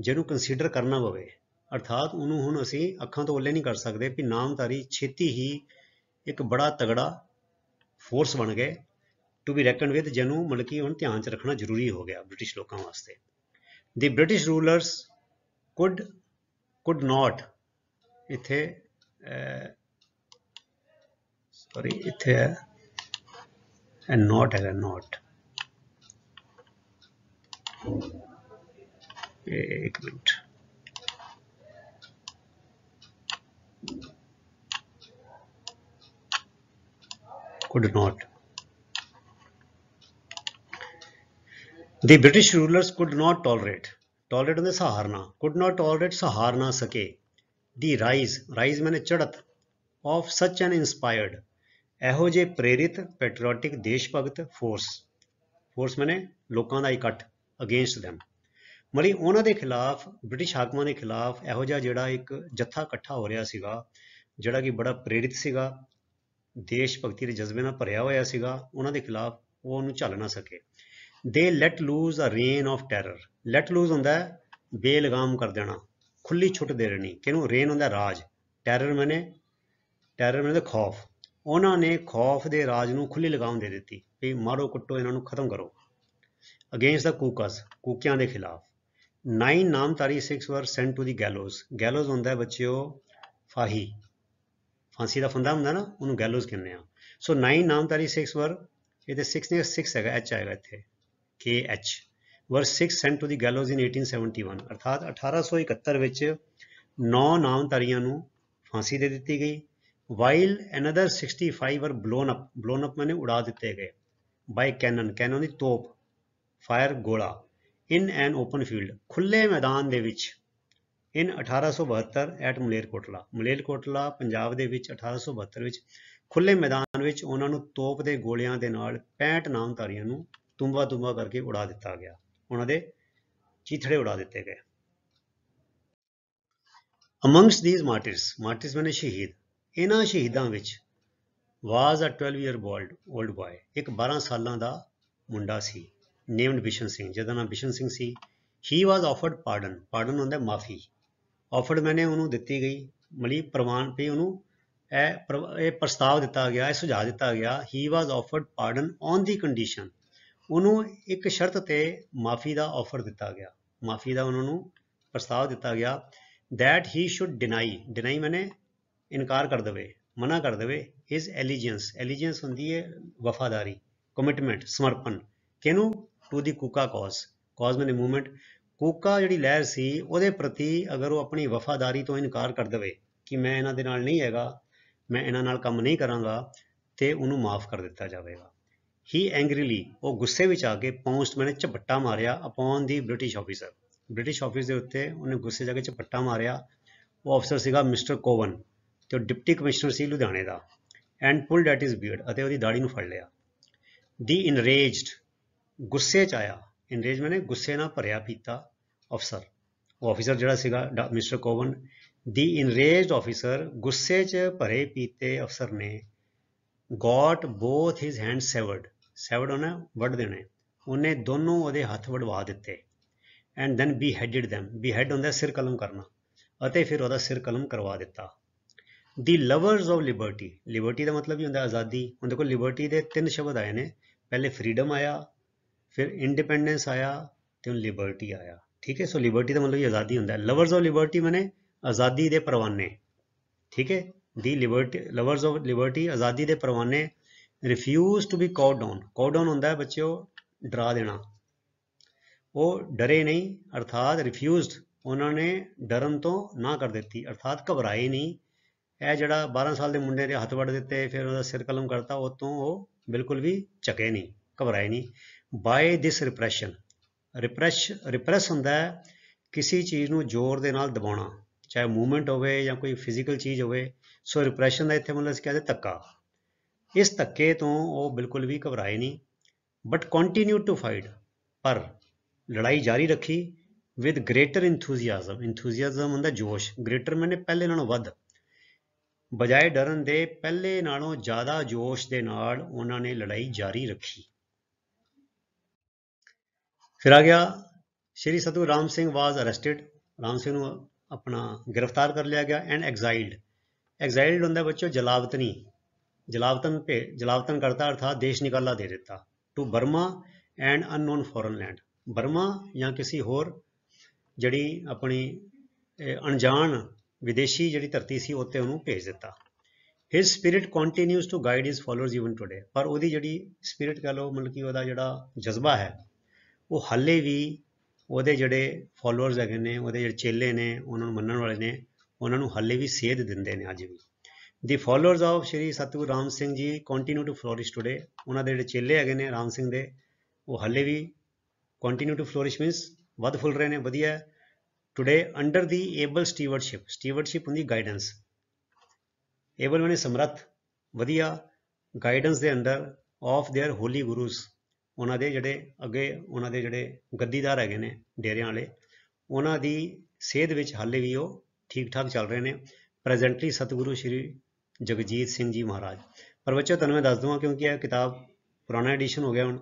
ਜਿਹਨੂੰ ਕੰਸੀਡਰ ਕਰਨਾ ਪਵੇ ਅਰਥਾਤ ਉਹਨੂੰ ਹੁਣ ਅਸੀਂ ਅੱਖਾਂ ਤੋਂ ਓਲੇ ਨਹੀਂ ਕਰ ਸਕਦੇ ਵੀ ਨਾਮਧਾਰੀ ਛੇਤੀ ਹੀ ਇੱਕ ਬੜਾ ਤਗੜਾ ਫੋਰਸ ਬਣ ਗਏ ਟੂ ਬੀ ਰੈਕਨਡ ਵਿਦ ਜਿਹਨੂੰ ਮਤਲਬ ਕਿ ਹੁਣ ਧਿਆਨ ਚ ਰੱਖਣਾ ਜ਼ਰੂਰੀ ਹੋ ਗਿਆ ਬ੍ਰਿਟਿਸ਼ ਲੋਕਾਂ ਵਾਸਤੇ the British rulers could could not ਇੱਥੇ ਸੌਰੀ ਇੱਥੇ ਹੈ ਐਂਡ ਨਾਟ ਹੈਗਾ ਨਾਟ ਇੱਕ minute could not. The British rulers could not tolerate, tolerate the Saharna, could not tolerate Saharna Sake, the rise, rise mane चढ़त, of such an inspired, ਇਹੋ ਜੇ ਪ੍ਰੇਰਿਤ patriotic ਦੇਸ਼ ਭਗਤ ਫੋਰਸ ਫੋਰਸ ਮੈਨੇ ਲੋਕਾਂ ਦਾ ਇਕੱਠ ਅਗੇਂਸਟ them ਮਰੀ ਉਹਨਾਂ ਦੇ ਖਿਲਾਫ ਬ੍ਰਿਟਿਸ਼ ਹਾਕਮਾਂ ਦੇ ਖਿਲਾਫ ਇਹੋ ਜਿਹਾ ਜਿਹੜਾ ਇੱਕ ਜੱਥਾ ਇਕੱਠਾ ਹੋ ਰਿਹਾ ਸੀਗਾ ਜਿਹੜਾ ਕਿ ਬੜਾ ਪ੍ਰੇਰਿਤ ਸੀਗਾ ਦੇਸ਼ ਭਗਤੀ ਦੇ ਜਜ਼ਬੇ ਨਾਲ ਭਰਿਆ ਹੋਇਆ ਸੀਗਾ ਉਹਨਾਂ ਦੇ ਖਿਲਾਫ ਉਹ ਉਹਨੂੰ ਝੱਲ ਨਾ ਸਕੇ they let loose a reign of terror let loose ਹੁੰਦਾ ਹੈ ਬੇਲਗਾਮ ਕਰ ਦੇਣਾ ਖੁੱਲੀ ਛੁੱਟ ਦੇ ਰਣੀ ਕਿਨੂੰ ਰੇਨ ਹੁੰਦਾ ਰਾਜ ਟੈਰਰ ਮਨੇ ਟੈਰਰ ਮਨੇ ਖੌਫ ਉਹਨਾਂ ਨੇ ਖੌਫ ਦੇ ਰਾਜ ਨੂੰ ਖੁੱਲੀ ਲਗਾਮ ਦੇ ਦਿੱਤੀ ਵੀ ਮਾਰੋ ਕੁੱਟੋ ਇਹਨਾਂ ਨੂੰ ਖਤਮ ਕਰੋ ਅਗੇਂਸਟ ਦਾ ਕੂਕਸ ਕੂਕਿਆਂ ਦੇ ਖਿਲਾਫ ਨਾਈਨ ਨਾਮਧਾਰੀ ਸਿੱਖਸ ਵਰ ਸੈਂਟ ਟੂ ਦੀ ਗੈਲੋਜ਼ ਗੈਲੋਜ਼ ਹੁੰਦਾ ਹੈ ਬੱਚਿਓ ਫਾਹੀ ਫਾਂਸੀ ਦਾ ਫੰਦਾ ਹੁੰਦਾ ਨਾ ਉਹਨੂੰ ਗੈਲੋਜ਼ ਕਹਿੰਦੇ ਆ ਸੋ ਨਾਈਨ ਨਾਮਧਾਰੀ ਸਿੱਖਸ ਵਰ ਇਹਦੇ ਸਿੱਖਸ ਨੇ ਸਿੱਖਸ ਹੈਗਾ ਐਚ ਆਏਗਾ ਇੱਥੇ ਕੇ ਐਚ were Sikhs sent to the gallows in 1871 ਅਰਥਾਤ 1871 ਵਿੱਚ ਨੌ ਨਾਮਧਾਰੀਆਂ ਨੂੰ ਫਾਂਸੀ ਦੇ ਦਿੱਤੀ ਗਈ ਵਾਈਲ ਅਨਦਰ 65 ਵਰ ਬਲੋਨ ਅਪ ਬਲੋਨ ਅਪ ਮੈਨੇ ਉਡਾ ਦਿੱਤੇ ਗਏ ਬਾਈ ਕੈਨਨ ਕੈਨਨ ਦੀ ਤੋਪ ਫਾਇਰ ਗੋਲਾ ਇਨ ਐਨ ਓਪਨ ਫੀਲਡ ਖੁੱਲੇ ਮੈਦਾਨ ਦੇ ਵਿੱਚ ਇਨ 1872 ਐਟ ਮਲੇਰਕੋਟਲਾ ਮਲੇਰਕੋਟਲਾ ਪੰਜਾਬ ਦੇ ਵਿੱਚ 1872 ਵਿੱਚ ਖੁੱਲੇ ਮੈਦਾਨ ਵਿੱਚ ਉਹਨਾਂ ਨੂੰ ਤੋਪ ਦੇ ਗੋਲਿਆਂ ਦੇ ਨਾਲ 65 ਨਾਮਧਾਰੀਆਂ ਨੂੰ ਤੁੰਬਾ ਤੁੰਬਾ ਕਰਕੇ ਉਡਾ ਦਿੱਤਾ ਗਿਆ ਉਹਨਾਂ ਦੇ ਚੀਥੜੇ ਉਡਾ ਦਿੱਤੇ ਗਏ ਅਮੰਗਸ ਥੀਸ ਮਾਰਟਿਰਸ ਮਾਰਟਿਰਸ ਮੈਨੇ ਸ਼ਹੀਦ ਇਹਨਾਂ ਸ਼ਹੀਦਾਂ ਵਿੱਚ was a 12 year old old boy ਇੱਕ 12 ਸਾਲਾਂ ਦਾ ਮੁੰਡਾ ਸੀ ਨੇਮਡ ਬਿਸ਼ਨ ਸਿੰਘ ਜਿਹਦਾ ਨਾਮ ਬਿਸ਼ਨ ਸਿੰਘ ਸੀ he was offered pardon pardon ਹੁੰਦਾ ਮਾਫੀ ਆਫਰਡ ਮੈਨੇ ਉਹਨੂੰ ਦਿੱਤੀ ਗਈ ਮਲੀ ਪ੍ਰਮਾਣ ਪਈ ਉਹਨੂੰ ਇਹ ਇਹ ਪ੍ਰਸਤਾਵ ਦਿੱਤਾ ਗਿਆ ਇਹ ਸੁਝਾਅ ਦਿੱਤਾ ਗਿਆ he was offered pardon on the condition ਉਹਨੂੰ ਇੱਕ ਸ਼ਰਤ ਤੇ ਮਾਫੀ ਦਾ ਆਫਰ ਦਿੱਤਾ ਗਿਆ ਮਾਫੀ ਦਾ ਉਹਨਾਂ ਨੂੰ ਪ੍ਰਸਤਾਵ ਦਿੱਤਾ ਗਿਆ that he should deny deny ਮੈਨੇ ਇਨਕਾਰ ਕਰ ਦਵੇ ਮਨਾ ਕਰ ਦਵੇ his allegiance allegiance ਹੁੰਦੀ ਹੈ ਵਫਾਦਾਰੀ ਕਮਿਟਮੈਂਟ ਸਮਰਪਣ ਕਿਹਨੂੰ ਟੂ ਦੀ ਕੂਕਾ ਕੌਸ ਕੌਸ ਮੈਨੇ ਮੂਵਮੈਂਟ ਕੂਕਾ ਜਿਹੜੀ ਲਹਿਰ ਸੀ ਉਹਦੇ ਪ੍ਰਤੀ ਅਗਰ ਉਹ ਆਪਣੀ ਵਫਾਦਾਰੀ ਤੋਂ ਇਨਕਾਰ ਕਰ ਦੇਵੇ ਕਿ ਮੈਂ ਇਹਨਾਂ ਦੇ ਨਾਲ ਨਹੀਂ ਹੈਗਾ ਮੈਂ ਇਹਨਾਂ ਨਾਲ ਕੰਮ ਨਹੀਂ ਕਰਾਂਗਾ ਤੇ ਉਹਨੂੰ ਮਾਫ ਕਰ ਦਿੱਤਾ ਜਾਵੇਗਾ ਹੀ ਐਂਗਰੀਲੀ ਉਹ ਗੁੱਸੇ ਵਿੱਚ ਆ ਕੇ ਪੌਂਸਟ ਮੈਨੇ ਝਪੱਟਾ ਮਾਰਿਆ upon the British officer British office ਦੇ ਉੱਤੇ ਉਹਨੇ ਗੁੱਸੇ ਜਾ ਕੇ ਝਪੱਟਾ ਮਾਰਿਆ ਉਹ ਅਫਸਰ ਸੀਗਾ ਮਿਸਟਰ ਕੋਵਨ ਤੇ ਡਿਪਟੀ ਕਮਿਸ਼ਨਰ ਸੀ ਲੁਧਿਆਣੇ ਦਾ and pulled at his beard ਅਤੇ ਉਹਦੀ ਦਾੜੀ ਨੂੰ ਫੜ ਲਿਆ ਦੀ ਇਨਰੇਜਡ ਗੁੱਸੇ 'ਚ ਆਇਆ ਅੰਗਰੇਜ਼ ਨੇ ਗੁੱਸੇ ਨਾਲ ਭਰਿਆ ਪੀਤਾ ਅਫਸਰ ਉਹ ਅਫਸਰ ਜਿਹੜਾ ਸੀਗਾ ਮਿਸਟਰ ਕੋਵਨ ਦੀ ਇਨਰੇਜਡ ਅਫਸਰ ਗੁੱਸੇ 'ਚ ਭਰੇ ਪੀਤੇ ਅਫਸਰ ਨੇ ਗਾਟ ਬੋਥ ਹਿਸ ਹੈਂਡ ਸੈਵਰਡ ਸੈਵਰਡ ਉਹਨੇ ਵੱਢ ਦੇਣੇ ਉਹਨੇ ਦੋਨੋਂ ਉਹਦੇ ਹੱਥ ਵੜਵਾ ਦਿੱਤੇ and then beheaded them behead ਹੁੰਦਾ ਸਿਰ ਕਲਮ ਕਰਨਾ ਅਤੇ ਫਿਰ ਉਹਦਾ ਸਿਰ ਕਲਮ ਕਰਵਾ ਦਿੱਤਾ the lovers of liberty liberty ਦਾ ਮਤਲਬ ਹੀ ਹੁੰਦਾ ਆਜ਼ਾਦੀ ਉਹਦੇ ਕੋਲ ਲਿਬਰਟੀ ਦੇ ਤਿੰਨ ਸ਼ਬਦ ਆਏ ਨੇ ਪਹਿਲੇ ਫਰੀडम ਆਇਆ ਫਿਰ ਇੰਡੀਪੈਂਡੈਂਸ ਆਇਆ ਤੇ ਹੁਣ ਲਿਬਰਟੀ ਆਇਆ ਠੀਕ ਹੈ ਸੋ ਲਿਬਰਟੀ ਦਾ ਮਤਲਬ ਇਹ ਆਜ਼ਾਦੀ ਹੁੰਦਾ ਹੈ ਲਵਰਸ ਆਫ ਲਿਬਰਟੀ ਮਨੇ ਆਜ਼ਾਦੀ ਦੇ ਪਰਵਾਨੇ ਠੀਕ ਹੈ the liberty lovers of liberty ਆਜ਼ਾਦੀ ਦੇ ਪਰਵਾਨੇ refuse to be cowed down cowed down ਹੁੰਦਾ ਹੈ ਬੱਚਿਓ ਡਰਾ ਦੇਣਾ ਉਹ ਡਰੇ ਨਹੀਂ ਅਰਥਾਤ ਰਿਫਿਊਜ਼ਡ ਉਹਨਾਂ ਨੇ ਡਰਨ ਤੋਂ ਨਾ ਕਰ ਦਿੱਤੀ ਅਰਥਾਤ ਘਬਰਾਏ ਨਹੀਂ ਇਹ ਜਿਹੜਾ 12 ਸਾਲ ਦੇ ਮੁੰਡੇ ਦੇ ਹੱਥ ਵੜ ਦਿੱਤੇ ਫਿਰ ਉਹਦਾ ਸਿਰ ਕਲਮ ਕਰਤਾ ਉਹ ਤੋਂ ਉਹ ਬਿਲਕੁਲ ਵੀ ਚਕੇ ਨਹੀਂ ਘਬਰਾਏ ਨਹੀਂ ਬਾਏ ਦਿਸ ਰਿਪਰੈਸ਼ਨ ਰਿਪਰੈਸ਼ ਰਿਪਰੈਸ ਹੁੰਦਾ ਕਿਸੇ ਚੀਜ਼ ਨੂੰ ਜ਼ੋਰ ਦੇ ਨਾਲ ਦਬਾਉਣਾ ਚਾਹੇ ਮੂਵਮੈਂਟ ਹੋਵੇ ਜਾਂ ਕੋਈ ਫਿਜ਼ੀਕਲ ਚੀਜ਼ ਹੋਵੇ ਸੋ ਰਿਪਰੈਸ਼ਨ ਦਾ ਇੱਥੇ ਮਤਲਬ ਅਸੀਂ ਕਹਿੰਦੇ ਧੱਕਾ ਇਸ ਧੱਕੇ ਤੋਂ ਉਹ ਬਿਲਕੁਲ ਵੀ ਘਬਰਾਏ ਨਹੀਂ ਬਟ ਕੰਟੀਨਿਊ ਟੂ ਫਾਈਟ ਪਰ ਲੜਾਈ ਜਾਰੀ ਰੱਖੀ ਵਿਦ ਗ੍ਰੇਟਰ ਇਨਥੂਸੀਆਜ਼ਮ ਇਨਥੂਸੀਆਜ਼ਮ ਹੁੰਦਾ ਜੋਸ਼ ਗ੍ਰੇਟਰ ਮੈਨੇ ਪਹਿਲੇ ਨਾਲੋਂ ਵੱਧ ਬਜਾਏ ਡਰਨ ਦੇ ਪਹਿਲੇ ਨਾਲੋਂ ਜ਼ਿਆਦਾ ਜੋਸ਼ ਦੇ ਨਾਲ ਉਹਨਾਂ ਨੇ ਲੜਾਈ ਜਾਰੀ ਰੱਖੀ ਫਿਰ ਆ ਗਿਆ ਸ਼੍ਰੀ ਸਤੂ ਰਾਮ ਸਿੰਘ ਵਾਸ ਅਰੈਸਟਡ ਰਾਮ ਸਿੰਘ ਨੂੰ ਆਪਣਾ ਗ੍ਰਿਫਤਾਰ ਕਰ ਲਿਆ ਗਿਆ ਐਂਡ ਐਗਜ਼ਾਈਲਡ ਐਗਜ਼ਾਈਲਡ ਹੁੰਦਾ ਬੱਚੋ ਜਲਾਵਤਨੀ ਜਲਾਵਤਨ ਤੇ ਜਲਾਵਤਨ ਕਰਤਾ ਅਰਥਾ ਦੇਸ਼ ਨਿਕਾਲਾ ਦੇ ਦਿੱਤਾ to Burma and unknown foreign land Burma ਜਾਂ ਕਿਸੇ ਹੋਰ ਜਿਹੜੀ ਆਪਣੀ ਅਣਜਾਣ ਵਿਦੇਸ਼ੀ ਜਿਹੜੀ ਧਰਤੀ ਸੀ ਉੱਤੇ ਉਹਨੂੰ ਭੇਜ ਦਿੱਤਾ his spirit continues to guide his followers even today ਪਰ ਉਹਦੀ ਜਿਹੜੀ ਸਪਿਰਿਟ ਕਹ ਲੋ ਮਤਲਬ ਕਿ ਉਹਦਾ ਜਿਹੜਾ ਜਜ਼ਬਾ ਹੈ ਉਹ ਹੱਲੇ ਵੀ ਉਹਦੇ ਜਿਹੜੇ ਫੋਲੋਅਰਸ ਹੈਗੇ ਨੇ ਉਹਦੇ ਜਿਹੜੇ ਚੇਲੇ ਨੇ ਉਹਨਾਂ ਨੂੰ ਮੰਨਣ ਵਾਲੇ ਨੇ ਉਹਨਾਂ ਨੂੰ ਹੱਲੇ ਵੀ ਸੇਧ ਦਿੰਦੇ ਨੇ ਅੱਜ ਵੀ ਦੀ ਫਾਲੋਅਰਸ ਆਫ ਸ਼੍ਰੀ ਸਤਿਗੁਰੂ ਰਾਮ ਸਿੰਘ ਜੀ ਕੰਟੀਨਿਊ ਟੂ ਫਲੋਰਿਸ਼ ਟੁਡੇ ਉਹਨਾਂ ਦੇ ਜਿਹੜੇ ਚੇਲੇ ਹੈਗੇ ਨੇ ਰਾਮ ਸਿੰਘ ਦੇ ਉਹ ਹੱਲੇ ਵੀ ਕੰਟੀਨਿਊ ਟੂ ਫਲੋਰਿਸ਼ ਮੀਨਸ ਵੱਧ ਫੁੱਲ ਰਹੇ ਨੇ ਵਧੀਆ today under the able stewardship stewardship ਹੁੰਦੀ ਗਾਈਡੈਂਸ ਏਬਲ ਮੈਨੇ ਸਮਰੱਥ ਵਧੀਆ ਗਾਈਡੈਂਸ ਦੇ ਅੰਦਰ ਆਫ देयर ਹੋਲੀ ਗੁਰੂਸ ਉਹਨਾਂ ਦੇ ਜਿਹੜੇ ਅੱਗੇ ਉਹਨਾਂ ਦੇ ਜਿਹੜੇ ਗੱਦੀਦਾਰ ਹੈਗੇ ਨੇ ਡੇਰਿਆਂ ਵਾਲੇ ਉਹਨਾਂ ਦੀ ਸੇਧ ਵਿੱਚ ਹਾਲੇ ਵੀ ਉਹ ਠੀਕ ਠਾਕ ਚੱਲ ਰਹੇ ਨੇ ਪ੍ਰੈਜ਼ੈਂਟਲੀ ਸਤਿਗੁਰੂ ਸ਼੍ਰੀ ਜਗਜੀਤ ਸਿੰਘ ਜੀ ਮਹਾਰਾਜ ਪਰ ਬੱਚੋ ਤੁਹਾਨੂੰ ਮੈਂ ਦੱਸ ਦਵਾਂ ਕਿਉਂਕਿ ਇਹ ਕਿਤਾਬ ਪੁਰਾਣਾ ਐਡੀਸ਼ਨ ਹੋ ਗਿਆ ਹੁਣ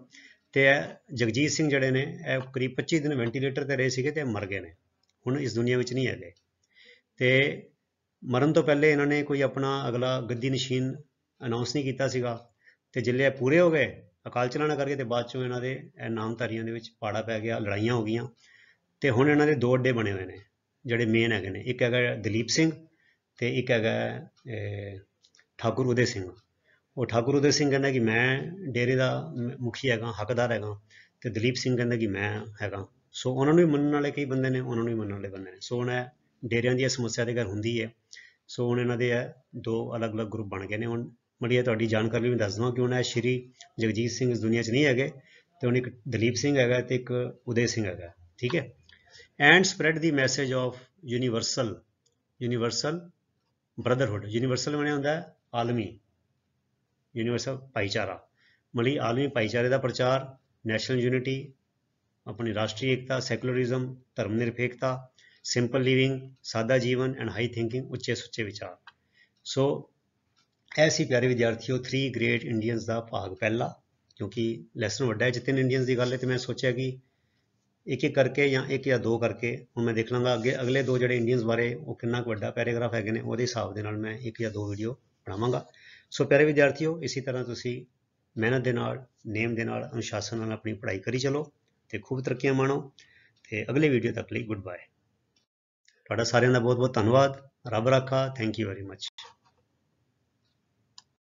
ਤੇ ਜਗਜੀਤ ਸਿੰਘ ਜਿਹੜੇ ਨੇ ਇਹ ਕਰੀਬ 25 ਦਿਨ ਵੈਂਟੀਲੇਟਰ ਤੇ ਰਹੇ ਸੀਗੇ ਤੇ ਮਰ ਗਏ ਨੇ ਹੁਣ ਇਸ ਦੁਨੀਆ ਵਿੱਚ ਨਹੀਂ ਹੈਗੇ ਤੇ ਮਰਨ ਤੋਂ ਪਹਿਲੇ ਇਹਨਾਂ ਨੇ ਕੋਈ ਆਪਣਾ ਅਗਲਾ ਗੱਦੀ ਨਸ਼ੀਨ ਅਨਾਉਂਸ ਨਹੀਂ ਕੀਤਾ ਸੀਗਾ ਤੇ ਜਿੱਲੇ ਪੂਰੇ ਹੋ ਗਏ ਅਕਾਲ ਚਲਾਣਾ ਕਰਕੇ ਤੇ ਬਾਅਦ ਚੋਂ ਇਹਨਾਂ ਦੇ ਨਾਮਧਾਰੀਆਂ ਦੇ ਵਿੱਚ ਪਾੜਾ ਪੈ ਗਿਆ ਲੜਾਈਆਂ ਹੋ ਗਈਆਂ ਤੇ ਹੁਣ ਇਹਨਾਂ ਦੇ ਦੋ ਅੱਡੇ ਬਣੇ ਹੋਏ ਨੇ ਜਿਹੜੇ ਮੇਨ ਹੈਗੇ ਨੇ ਇੱਕ ਹੈਗਾ ਦਲੀਪ ਸਿੰਘ ਤੇ ਇੱਕ ਹੈਗਾ ਠਾਕੁਰ ਉਦੇ ਸਿੰਘ ਉਹ ਠਾਕੁਰ ਉਦੇ ਸਿੰਘ ਕਹਿੰਦਾ ਕਿ ਮੈਂ ਡੇਰੇ ਦਾ ਮੁਖੀ ਹੈਗਾ ਹੱਕਦਾਰ ਹੈਗਾ ਤੇ ਦਲੀਪ ਸਿੰਘ ਕਹਿੰਦਾ ਕਿ ਮੈਂ ਹੈਗਾ ਸੋ ਉਹਨਾਂ ਨੂੰ ਵੀ ਮੰਨਣ ਵਾਲੇ ਕਈ ਬੰਦੇ ਨੇ ਉਹਨਾਂ ਨੂੰ ਵੀ ਮੰਨਣ ਵਾਲੇ ਬੰਦੇ ਨੇ ਸੋ ਹੁਣ ਡੇਰਿਆਂ ਦੀ ਸਮੱਸਿਆ ਦੇ ਘਰ ਹੁੰਦੀ ਹੈ ਸੋ ਹੁਣ ਇਹਨਾਂ ਦੇ ਦੋ ਅਲੱਗ-ਅਲੱਗ ਗਰੁੱਪ ਬਣ ਗਏ ਨੇ ਹੁਣ ਮੜੀਆ ਤੁਹਾਡੀ ਜਾਣਕਾਰੀ ਲਈ ਦੱਸ ਦਵਾਂ ਕਿ ਉਹਨਾਂ ਸ਼੍ਰੀ ਜਗਜੀਤ ਸਿੰਘ ਇਸ ਦੁਨੀਆ 'ਚ ਨਹੀਂ ਹੈਗੇ ਤੇ ਉਹਨੇ ਇੱਕ ਦਲੀਪ ਸਿੰਘ ਹੈਗਾ ਤੇ ਇੱਕ ਉਦੇ ਸਿੰਘ ਹੈਗਾ ਠੀਕ ਹੈ and spread the message of universal universal brotherhood universal ਬਣਿਆ ਹੁੰਦਾ ਹੈ ਆਲਮੀ ਯੂਨੀਵਰਸਲ ਭਾਈਚਾਰਾ ਮਲੀ ਆਲਮੀ ਭਾਈਚਾਰੇ ਦਾ ਪ੍ਰਚਾਰ ਨੈਸ਼ਨਲ ਯੂਨਿਟੀ ਆਪਣੀ ਰਾਸ਼ਟਰੀ ਏਕਤਾ ਸੈਕੂਲਰਿਜ਼ਮ ਧਰਮ ਨਿਰਪੇਖਤਾ ਸਿੰਪਲ ਲਿਵਿੰਗ ਸਾਦਾ ਜੀਵਨ ਐਂਡ ਹਾਈ ਥਿੰਕਿੰਗ ਉੱਚੇ ਸੁੱਚੇ ਵਿਚਾਰ ਸੋ ਐਸੀ ਪਿਆਰੇ ਵਿਦਿਆਰਥੀਓ 3 ਗ੍ਰੇਟ ਇੰਡੀਅਨਸ ਦਾ ਭਾਗ ਪਹਿਲਾ ਕਿਉਂਕਿ ਲੈਸਨ ਵੱਡਾ ਹੈ ਜਿੱਤੇ ਇੰਡੀਅਨਸ ਦੀ ਗੱਲ ਹੈ ਤੇ ਮੈਂ ਸੋਚਿਆ ਕਿ ਇੱਕ ਇੱਕ ਕਰਕੇ ਜਾਂ ਇੱਕ ਜਾਂ ਦੋ ਕਰਕੇ ਹੁਣ ਮੈਂ ਦੇਖ ਲਾਂਗਾ ਅੱਗੇ ਅਗਲੇ ਦੋ ਜਿਹੜੇ ਇੰਡੀਅਨਸ ਬਾਰੇ ਉਹ ਕਿੰਨਾ ਕੁ ਵੱਡਾ ਪੈਰਾਗ੍ਰਾਫ ਹੈਗੇ ਨੇ ਉਹਦੇ ਹਿਸਾਬ ਦੇ ਨਾਲ ਮੈਂ ਇੱਕ ਜਾਂ ਦੋ ਵੀਡੀਓ ਬਣਾਵਾਂਗਾ ਸੋ ਪਿਆਰੇ ਵਿਦਿਆਰਥੀਓ ਇਸੇ ਤਰ੍ਹਾਂ ਤੁਸੀਂ ਮਿਹਨਤ ਦੇ ਨਾਲ ਨੇਮ ਦੇ ਨਾਲ ਅਨੁਸ਼ਾਸਨ ਨਾਲ ਆਪਣੀ ਪੜ੍ਹਾਈ ਕਰੀ ਚਲੋ ਤੇ ਖੂਬ ਤਰੱਕੀਆਂ ਮਾਣੋ ਤੇ ਅਗਲੇ ਵੀਡੀਓ ਤੱਕ ਲਈ ਗੁੱਡ ਬਾਏ ਤੁਹਾਡਾ ਸਾਰਿਆਂ ਦਾ ਬਹੁਤ ਬਹੁਤ ਧੰਨਵਾਦ ਰੱਬ ਰਾਖਾ ਥੈਂਕ ਯੂ ਵੈਰੀ ਮੱਚ